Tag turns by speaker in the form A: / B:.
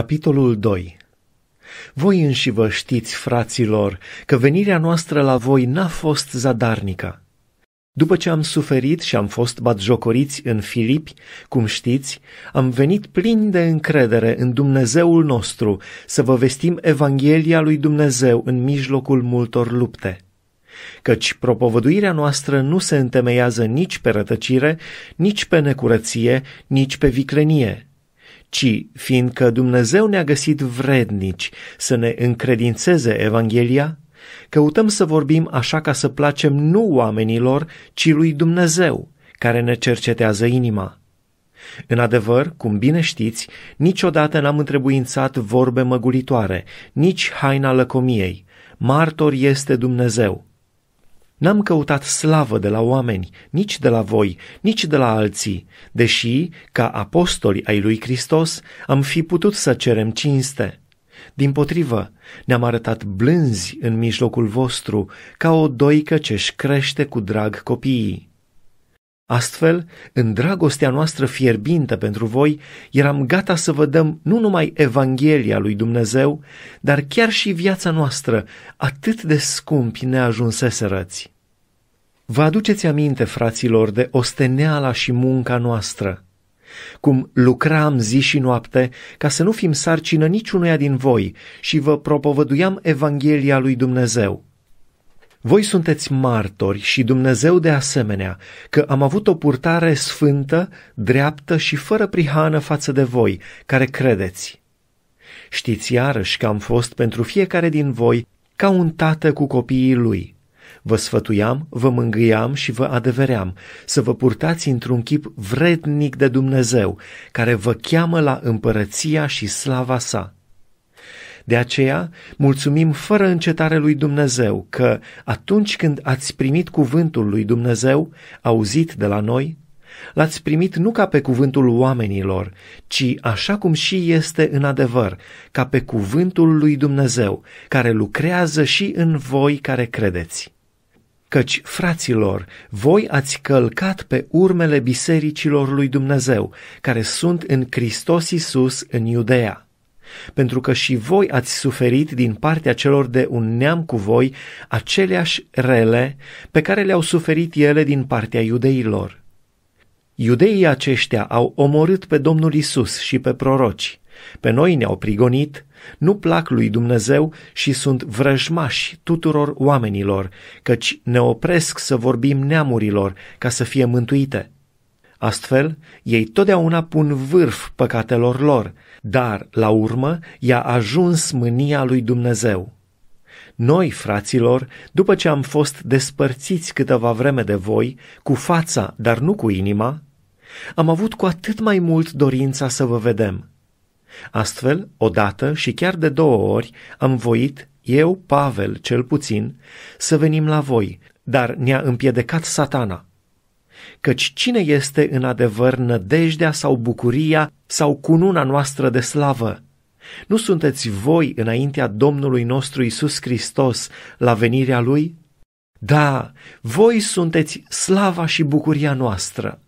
A: Capitolul 2 Voi înși vă știți, fraților, că venirea noastră la voi n-a fost zadarnică. După ce am suferit și am fost batjocoriți în Filipi, cum știți, am venit plin de încredere în Dumnezeul nostru să vă vestim Evanghelia lui Dumnezeu în mijlocul multor lupte. Căci propovăduirea noastră nu se întemeiază nici pe rătăcire, nici pe necurăție, nici pe viclenie – ci fiindcă Dumnezeu ne-a găsit vrednici să ne încredințeze Evanghelia, căutăm să vorbim așa ca să placem nu oamenilor, ci lui Dumnezeu, care ne cercetează inima. În adevăr, cum bine știți, niciodată n-am întrebuințat vorbe măgulitoare, nici haina lăcomiei. Martor este Dumnezeu. N-am căutat slavă de la oameni, nici de la voi, nici de la alții, deși, ca apostoli ai lui Hristos, am fi putut să cerem cinste. Din potrivă, ne-am arătat blânzi în mijlocul vostru, ca o doică ce-și crește cu drag copiii. Astfel, în dragostea noastră fierbintă pentru voi, eram gata să vă dăm nu numai Evanghelia lui Dumnezeu, dar chiar și viața noastră, atât de scumpi neajunsese răți. Vă aduceți aminte, fraților, de osteneala și munca noastră, cum lucram zi și noapte ca să nu fim sarcină niciunuia din voi și vă propovăduiam Evanghelia lui Dumnezeu. Voi sunteți martori și Dumnezeu de asemenea că am avut o purtare sfântă, dreaptă și fără prihană față de voi, care credeți. Știți iarăși că am fost pentru fiecare din voi ca un tată cu copiii lui. Vă sfătuiam, vă mângâiam și vă adeveream să vă purtați într-un chip vrednic de Dumnezeu, care vă cheamă la împărăția și slava sa de aceea, mulțumim fără încetare lui Dumnezeu că, atunci când ați primit cuvântul lui Dumnezeu, auzit de la noi, L-ați primit nu ca pe cuvântul oamenilor, ci așa cum și este în adevăr, ca pe cuvântul lui Dumnezeu, care lucrează și în voi care credeți. Căci, fraților, voi ați călcat pe urmele bisericilor lui Dumnezeu, care sunt în Hristos Isus în Iudea pentru că și voi ați suferit din partea celor de un neam cu voi aceleași rele pe care le-au suferit ele din partea iudeilor. Iudeii aceștia au omorât pe Domnul Isus și pe proroci, pe noi ne-au prigonit, nu plac lui Dumnezeu și sunt vrăjmași tuturor oamenilor, căci ne opresc să vorbim neamurilor ca să fie mântuite. Astfel, ei totdeauna pun vârf păcatelor lor, dar, la urmă, i-a ajuns mânia lui Dumnezeu. Noi, fraților, după ce am fost despărțiți câteva vreme de voi, cu fața, dar nu cu inima, am avut cu atât mai mult dorința să vă vedem. Astfel, odată și chiar de două ori, am voit, eu, Pavel, cel puțin, să venim la voi, dar ne-a împiedicat satana – căci cine este în adevăr nădejdea sau bucuria sau cununa noastră de slavă? Nu sunteți voi înaintea Domnului nostru Isus Hristos la venirea Lui? Da, voi sunteți slava și bucuria noastră.